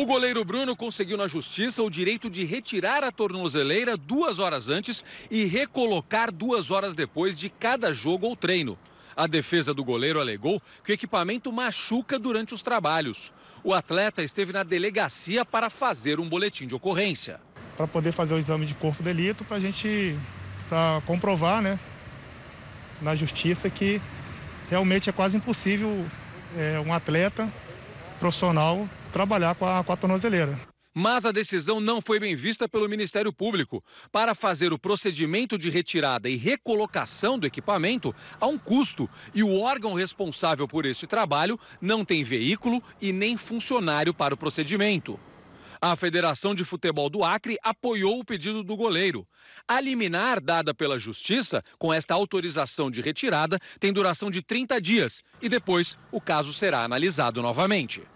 O goleiro Bruno conseguiu na justiça o direito de retirar a tornozeleira duas horas antes e recolocar duas horas depois de cada jogo ou treino. A defesa do goleiro alegou que o equipamento machuca durante os trabalhos. O atleta esteve na delegacia para fazer um boletim de ocorrência. Para poder fazer o exame de corpo de delito, para a gente pra comprovar né, na justiça que realmente é quase impossível é, um atleta profissional trabalhar com a, com a tornozeleira. Mas a decisão não foi bem vista pelo Ministério Público. Para fazer o procedimento de retirada e recolocação do equipamento, há um custo e o órgão responsável por este trabalho não tem veículo e nem funcionário para o procedimento. A Federação de Futebol do Acre apoiou o pedido do goleiro. A liminar dada pela Justiça, com esta autorização de retirada, tem duração de 30 dias e depois o caso será analisado novamente.